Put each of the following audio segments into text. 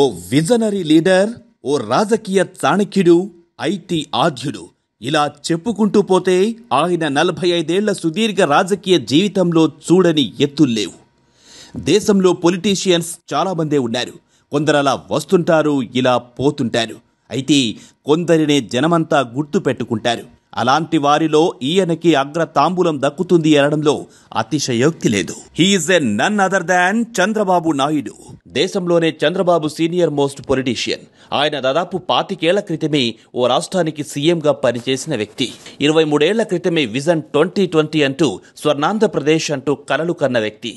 ఓ visionary leader ఓ రాజకీయ చాణక్యుడు IT ఆద్యుడు ఇలా చెప్పుకుంటూ పోతే ఆయన నలభై ఐదేళ్ల సుదీర్ఘ రాజకీయ జీవితంలో చూడని ఎత్తుల్లేవు దేశంలో పొలిటీషియన్స్ చాలామందే ఉన్నారు కొందరు అలా వస్తుంటారు ఇలా పోతుంటారు అయితే కొందరినే జనమంతా గుర్తు పెట్టుకుంటారు అలాంటి వారిలో ఈయనకి అగ్రతాంబూలం దక్కుతుంది అనడంలో అతిశయోక్తి లేదు he's a none other than Chandrababu Naidu దేశంలోనే చంద్రబాబు సీనియర్ మోస్ట్ పొలిటీషియన్ ఆయన దాదాపు పాతికేళ్ల క్రితమే ఓ రాష్ట్రానికి సీఎంగా పనిచేసిన వ్యక్తి ఇరవై మూడేళ్ల క్రితమే విజన్ ట్వంటీ ట్వంటీ అంటూ స్వర్ణాంధ్రప్రదేశ్ అంటూ కలలు కన్న వ్యక్తి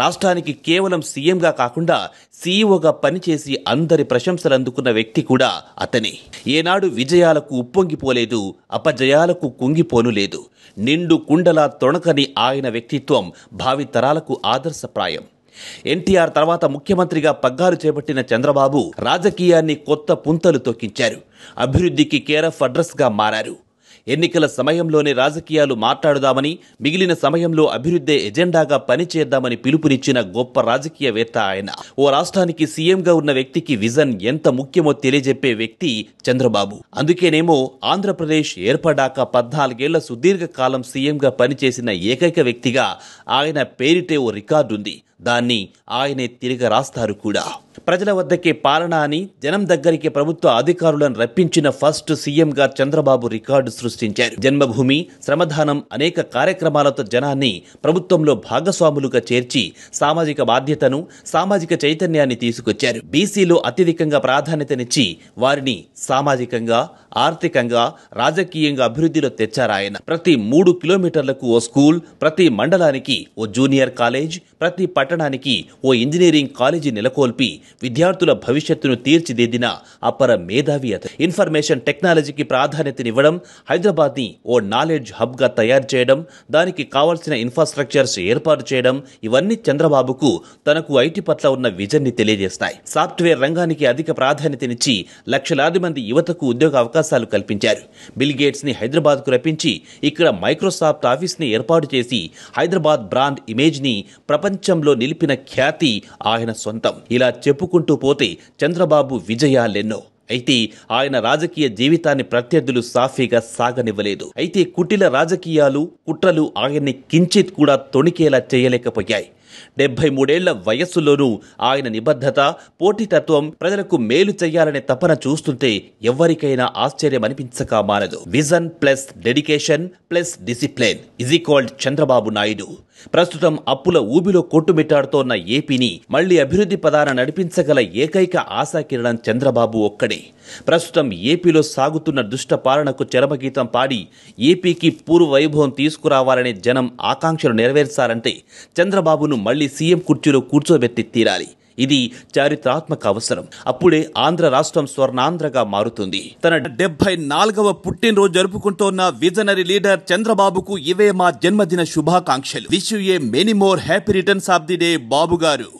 రాష్ట్రానికి కేవలం సీఎంగా కాకుండా సీఈఓగా పనిచేసి అందరి ప్రశంసలు అందుకున్న వ్యక్తి కూడా అతనే ఏనాడు విజయాలకు ఉప్పొంగిపోలేదు అపజయాలకు కుంగిపోను లేదు నిండు కుండలా తొణకని ఆయన వ్యక్తిత్వం భావితరాలకు ఆదర్శప్రాయం ఎన్టీఆర్ తర్వాత ముఖ్యమంత్రిగా పగ్గాలు చేపట్టిన చంద్రబాబు రాజకీయాన్ని కొత్త పుంతలు తొక్కించారు అభివృద్ధికి కేరఫ్ అడ్రస్గా మారారు ఎన్నికల సమయంలోనే రాజకీయాలు మాట్లాడుదామని మిగిలిన సమయంలో అభివృద్ధి ఎజెండాగా పనిచేద్దామని పిలుపునిచ్చిన గొప్ప రాజకీయవేత్త ఆయన ఓ రాష్ట్రానికి సీఎంగా ఉన్న వ్యక్తికి విజన్ ఎంత ముఖ్యమో తెలియజెప్పే వ్యక్తి చంద్రబాబు అందుకేనేమో ఆంధ్రప్రదేశ్ ఏర్పడాక పద్నాలుగేళ్ల సుదీర్ఘ కాలం సీఎంగా పనిచేసిన ఏకైక వ్యక్తిగా ఆయన పేరిటే ఓ రికార్డుంది దాన్ని ఆయనే తిరిగి రాస్తారు కూడా ప్రజల వద్దకే పాలన అని జనం దగ్గరికి ప్రభుత్వ అధికారులను రప్పించిన ఫస్ట్ సీఎంగా చంద్రబాబు రికార్డు సృష్టించారు జన్మభూమి శ్రమదానం అనేక కార్యక్రమాలతో జనాన్ని ప్రభుత్వంలో భాగస్వాములుగా చేర్చి సామాజిక బాధ్యతను సామాజిక చైతన్యాన్ని తీసుకొచ్చారు బీసీలో అత్యధికంగా ప్రాధాన్యతనిచ్చి వారిని సామాజికంగా ఆర్థికంగా రాజకీయంగా అభివృద్ధిలో తెచ్చారాయన ప్రతి మూడు కిలోమీటర్లకు ఓ స్కూల్ ప్రతి మండలానికి ఓ జూనియర్ కాలేజ్ ప్రతి పట్టణానికి ఓ ఇంజనీరింగ్ కాలేజీ నెలకొల్పి విద్యార్థుల భవిష్యత్తును తీర్చిదిద్దిన అపర మేధావి అతను ఇన్ఫర్మేషన్ టెక్నాలజీకి ప్రాధాన్యతనివ్వడం హైదరాబాద్ ని ఓ నాలెడ్జ్ హబ్ గా తయారు చేయడం దానికి కావాల్సిన ఇన్ఫ్రాస్ట్రక్చర్స్ ఏర్పాటు చేయడం ఇవన్నీ చంద్రబాబుకు తనకు ఐటీ పట్ల ఉన్న ని తెలియజేస్తాయి సాఫ్ట్వేర్ రంగానికి అధిక ప్రాధాన్యతనిచ్చి లక్షలాది మంది యువతకు ఉద్యోగ అవకాశాలు కల్పించారు ని హైదరాబాద్ కు రప్పించి ఇక్కడ మైక్రోసాఫ్ట్ ఆఫీస్ ని ఏర్పాటు చేసి హైదరాబాద్ బ్రాండ్ ని ప్రపంచంలో నిలిపిన ఖ్యాతి ఆయన సొంతం ఇలా చెప్పుకుంటూ పోతే చంద్రబాబు విజయాలెన్నో అయితే ఆయన రాజకీయ జీవితాన్ని ప్రత్యర్థులు సాఫీగా సాగనివ్వలేదు అయితే కుటిల రాజకీయాలు కుట్రలు ఆయన్ని కించిత్ కూడా తొణికేలా చేయలేకపోయాయి డెబ్బై మూడేళ్ల వయస్సులోనూ ఆయన నిబద్ధత పోటీతత్వం ప్రజలకు మేలు చేయాలనే తపన చూస్తుంటే ఎవరికైనా ఆశ్చర్యం అనిపించక మానదు vision plus dedication plus discipline is equalled Chandrababu Naidu ప్రస్తుతం అప్పుల ఊబిలో కొట్టుమిట్టాడుతోన్న ఏపీని మళ్లీ అభివృద్ధి పదాన నడిపించగల ఏకైక ఆశాకిరణం చంద్రబాబు ఒక్కడే ప్రస్తుతం ఏపీలో సాగుతున్న దుష్ట పాలనకు చరమగీతం పాడి ఏపీకి పూర్వ వైభవం తీసుకురావాలనే జనం ఆకాంక్షలు నెరవేర్చాలంటే చంద్రబాబును మళ్లీ సీఎం కుర్చీలో కూర్చోబెట్టి తీరాలి ఇది చారిత్రాత్మక అవసరం అప్పుడే ఆంధ్ర రాష్ట్రం స్వర్ణాంధ్రగా మారుతుంది తన డెబ్బై నాలుగవ పుట్టినరోజు జరుపుకుంటోన్న విజనరీ లీడర్ చంద్రబాబుకు ఇవే మా జన్మదిన శుభాకాంక్షలు wish you a many more happy returns of the day Babu గారు